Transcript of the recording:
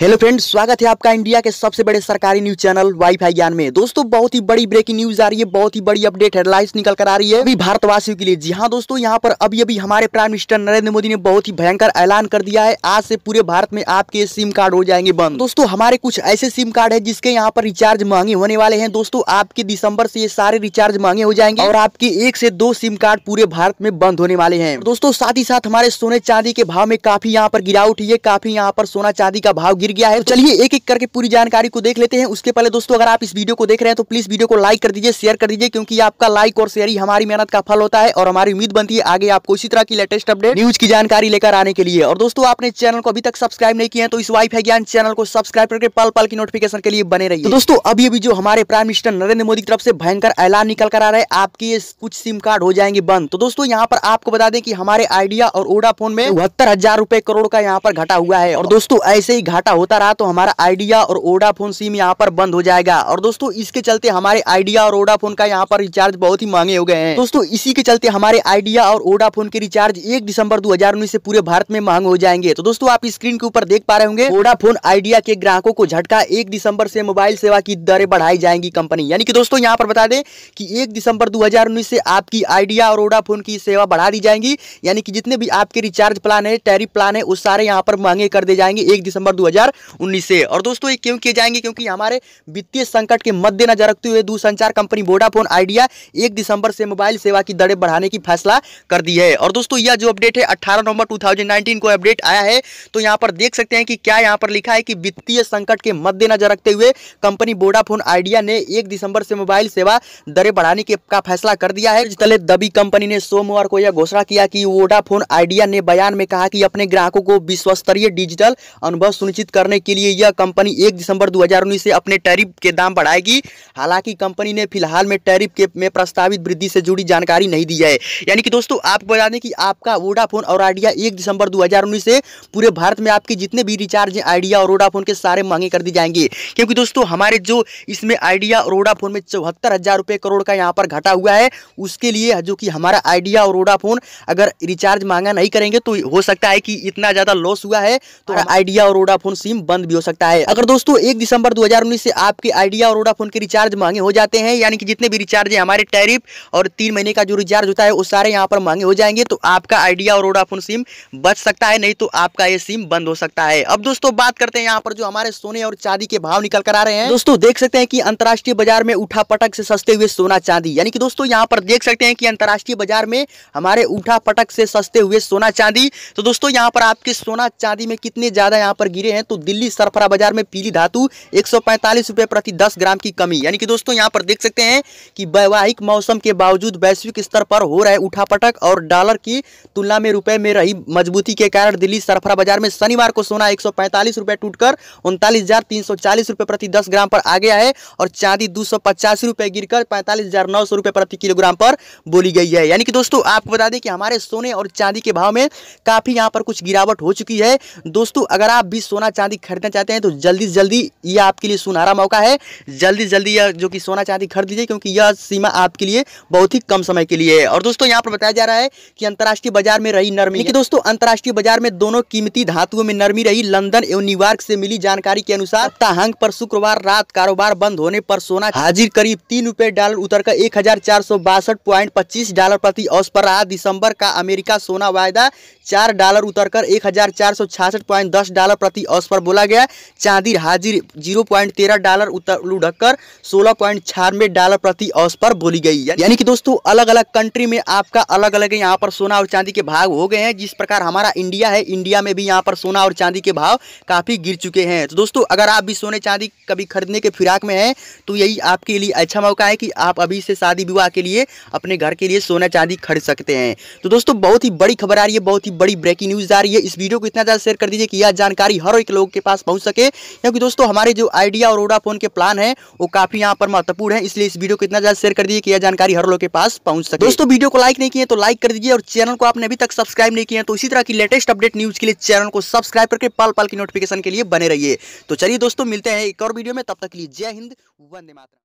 Hello friends स्वागत है आपका इंडिया के सबसे बड़े सरकारी न्यूज चैनल वाईफाई ज्ञान में दोस्तों बहुत ही बड़ी ब्रेकिंग न्यूज आ रही है बहुत ही बड़ी अपडेट हेडलाइंस निकल कर आ रही है अभी भारतवासियों के लिए जी हाँ दोस्तों यहाँ पर अभी अभी हमारे प्राइम मिनिस्टर नरेंद्र मोदी ने बहुत ही भयंकर ऐलान कर दिया है आज से पूरे भारत में आपके सिम कार्ड हो जाएंगे बंद दोस्तों हमारे कुछ ऐसे सिम कार्ड है जिसके यहाँ पर रिचार्ज महंगे होने वाले हैं दोस्तों आपके दिसंबर से ये सारे रिचार्ज महंगे हो जाएंगे और आपके एक से दो सिम कार्ड पूरे भारत में बंद होने वाले हैं दोस्तों साथ ही साथ हमारे सोने चांदी के भाव में काफी यहाँ पर गिरावट है काफी यहाँ पर सोना चांदी का भाव गिर गया है चलिए एक एक करके पूरी जानकारी को देख लेते हैं उसके पहले दोस्तों अगर आप इस वीडियो को देख रहे हैं तो प्लीज वीडियो को लाइक कर दीजिए शेयर कर दीजिए क्योंकि आपका लाइक और शेयर ही हमारी मेहनत का फल होता है और हमारी उम्मीद बनती है आगे आपको इसी तरह की लेटेस्ट अपडेट न्यूज की जानकारी लेकर आने के लिए और दोस्तों आपने चैनल को अभी तक सब्सक्राइब नहीं किया है तो इस वाईफाई ज्ञान चैनल को सब्सक्राइब करके पल पल की नोटिफिकेशन के लिए बने रही तो दोस्तों अभी अभी जो हमारे प्राइम मिनिस्टर नरेंद्र मोदी की तरफ से भयंकर ऐलान निकल कर आ रहे आपकी कुछ सिम कार्ड हो जाएंगे बंद तो दोस्तों यहाँ पर आपको बता दें कि हमारे आइडिया और ओडाफोन में बहत्तर हजार करोड़ का यहाँ पर घटा हुआ है और दोस्तों ऐसे ही घाटा होता रहा तो हमारा आइडिया और ओडाफोन सिम यहाँ पर बंद हो जाएगा और दोस्तों इसके चलते हमारे आइडिया और ओडाफोन का यहाँ पर रिचार्ज बहुत ही महंगे हो गए हैं दोस्तों इसी के चलते हमारे आइडिया और ओडाफोन के रिचार्ज एक दिसंबर 2019 से पूरे भारत में महंगे हो जाएंगे तो दोस्तों आप स्क्रीन के ऊपर देख पा रहे होंगे ओडाफोन आइडिया के ग्राहकों को झटका एक दिसंबर से मोबाइल सेवा की दरें बढ़ाई जाएंगी कंपनी यानी कि दोस्तों यहाँ पर बता दें कि एक दिसंबर दो से आपकी आइडिया और ओडाफोन की सेवा बढ़ा दी जाएंगी यानी कि जितने भी आपके रिचार्ज प्लान है टैरिफ प्लान है वो सारे यहाँ पर महंगे कर दिए जाएंगे एक दिसंबर दो 2019 से और दोस्तों ये क्यों किए जाएंगे क्योंकि हमारे वित्तीय संकट के मद्देनजर रखते हुए दूरसंचार कंपनी वोडाफोन आइडिया एक दिसंबर से मोबाइल सेवा की दरें बढ़ाने की फैसला कर दी है और दोस्तों यह जो अपडेट है अट्ठारह नवंबर टू को अपडेट आया है तो यहाँ पर देख सकते हैं कि क्या यहाँ पर लिखा है कि वित्तीय संकट के मद्देनजर रखते हुए कंपनी वोडाफोन आइडिया ने एक दिसंबर से मोबाइल सेवा दरें बढ़ाने के का फैसला कर दिया है तले दबी कंपनी ने सोमवार को यह घोषणा किया कि वोडाफोन आइडिया ने बयान में कहा कि अपने ग्राहकों को विश्वस्तरीय डिजिटल अनुभव सुनिश्चित करने के लिए यह कंपनी एक दिसंबर 2019 से अपने टैरिफ के दाम बढ़ाएगी हालांकि कंपनी ने फिलहाल में टैरिफ के में प्रस्तावित वृद्धि से जुड़ी जानकारी नहीं दी है यानी कि दोस्तों आपको बता दें कि आपका वोडाफोन और आइडिया एक दिसंबर दो से पूरे भारत में आपके जितने भी रिचार्ज हैं आइडिया और वोडाफोन के सारे महंगे कर दिए जाएंगे क्योंकि दोस्तों हमारे जो इसमें आइडिया और वोडाफोन में चौहत्तर हज़ार रुपये करोड़ का यहाँ पर घटा हुआ है उसके लिए जो कि हमारा आइडिया और वोडाफोन अगर रिचार्ज मांगा नहीं करेंगे तो हो सकता है कि इतना ज़्यादा लॉस हुआ है तो हाँ। आइडिया और वोडाफोन सिम बंद भी हो सकता है अगर दोस्तों एक दिसंबर 2019 से आपके आइडिया और वोडाफोन के रिचार्ज महंगे हो जाते हैं यानी कि जितने भी रिचार्ज है हमारे टैरिफ और तीन महीने का जो रिचार्ज होता है वो सारे यहाँ पर महंगे हो जाएंगे तो आपका आइडिया और वोडाफोन सिम बच सकता है नहीं तो आपका ये सिम बंद हो सकता है अब दोस्तों बात करते हैं यहाँ पर जो हमारे सोने और चांदी के भाव निकल कर आ रहे हैं दोस्तों देख सकते हैं कि अंतर्राष्ट्रीय बाजार में उठा पटक से सस्ते हुए सोना चांदी यानी कि दोस्तों यहाँ पर देख सकते हैं कि अंतर्राष्ट्रीय बाजार में हमारे उठा पटक से सस्ते हुए सोना चांदी तो दोस्तों यहाँ पर आपके सोना चांदी में कितने ज्यादा यहाँ पर गिरे हैं तो तो दिल्ली सरफरा बाजार में पीली धातु एक रुपए प्रति दस ग्राम की कमी यानी कि दोस्तों यहाँ पर देख सकते हैं कि वैवाहिक मौसम के बावजूद वैश्विक स्तर पर हो रहे उठापटक और डॉलर की तुलना में रुपए में रही मजबूती के कारण दिल्ली सरफरा बाजार में शनिवार को सोना एक रुपए टूटकर उनतालीस रुपए प्रति दस ग्राम पर आ गया है और चांदी दो रुपए गिरकर पैंतालीस रुपए प्रति किलोग्राम पर बोली गई है यानी कि दोस्तों आपको बता दें कि हमारे सोने और चांदी के भाव में काफी यहां पर कुछ गिरावट हो चुकी है दोस्तों अगर आप भी सोना चांदी चांदी खरीदना चाहते हैं तो जल्दी से जल्दी यह आपके लिए सुनहरा मौका है जल्दी जल्दी यह जो कि सोना चांदी खरीद लीजिए क्योंकि यह सीमा आपके लिए बहुत ही कम समय के लिए है और दोस्तों यहाँ पर बताया जा रहा है कि अंतर्राष्ट्रीय बाजार में रही नरमी देखिए दोस्तों अंतर्राष्ट्रीय बाजार में दोनों कीमती धातुओं में नरमी रही लंदन एवं न्यूयॉर्क से मिली जानकारी के अनुसार तहंग पर शुक्रवार रात कारोबार बंद होने पर सोना हाजिर करीब तीन रुपए डॉलर उतर कर एक हजार चार सौ बासठ पॉइंट पच्चीस डॉलर प्रति औस पर रहा दिसंबर का अमेरिका सोना वायदा चार डॉलर उतरकर एक हजार चार सौ छियासठ पॉइंट दस डॉलर प्रति औस उस पर बोला गया चांदी हाजिर जीरो पॉइंट तेरह डॉलर उतरू ढककर सोलह पॉइंट छियानवे डॉलर प्रति औस पर बोली गई है यानी कि दोस्तों अलग अलग कंट्री में आपका अलग अलग यहाँ पर सोना और चांदी के भाव हो गए हैं जिस प्रकार हमारा इंडिया है इंडिया में भी यहाँ पर सोना और चांदी के भाव काफ़ी गिर चुके हैं तो दोस्तों अगर आप भी सोने चांदी कभी खरीदने के फिराक में है तो यही आपके लिए अच्छा मौका है कि आप अभी से शादी विवाह के लिए अपने घर के लिए सोना चांदी खरीद सकते हैं तो दोस्तों बहुत ही बड़ी खबर आ रही है बहुत ही बड़ी ब्रेकिंग न्यूज़ आ रही है इस वीडियो को इतना ज़्यादा शेयर कर दीजिए कि यह जानकारी हर एक लोगों के पास पहुंच सके क्योंकि दोस्तों हमारे जो आइडिया और वोडाफोन के प्लान है वो काफ़ी यहाँ पर महत्वपूर्ण है इसलिए इस वीडियो को इतना ज़्यादा शेयर कर दिए कि यह जानकारी हर लोग के पास पहुंच सके दोस्तों वीडियो को लाइक नहीं किए तो लाइक कर दीजिए और चैनल को आपने अभी तक सब्सक्राइब नहीं किया तो इसी तरह की लेटेस्ट अपडेट न्यूज़ के लिए चैनल को सब्सक्राइब करके पल पल की नोटिफिकेशन के लिए बने रहिए तो चलिए दोस्तों मिलते हैं एक और वीडियो में तब तक लिए जय हिंद वंदे मातरम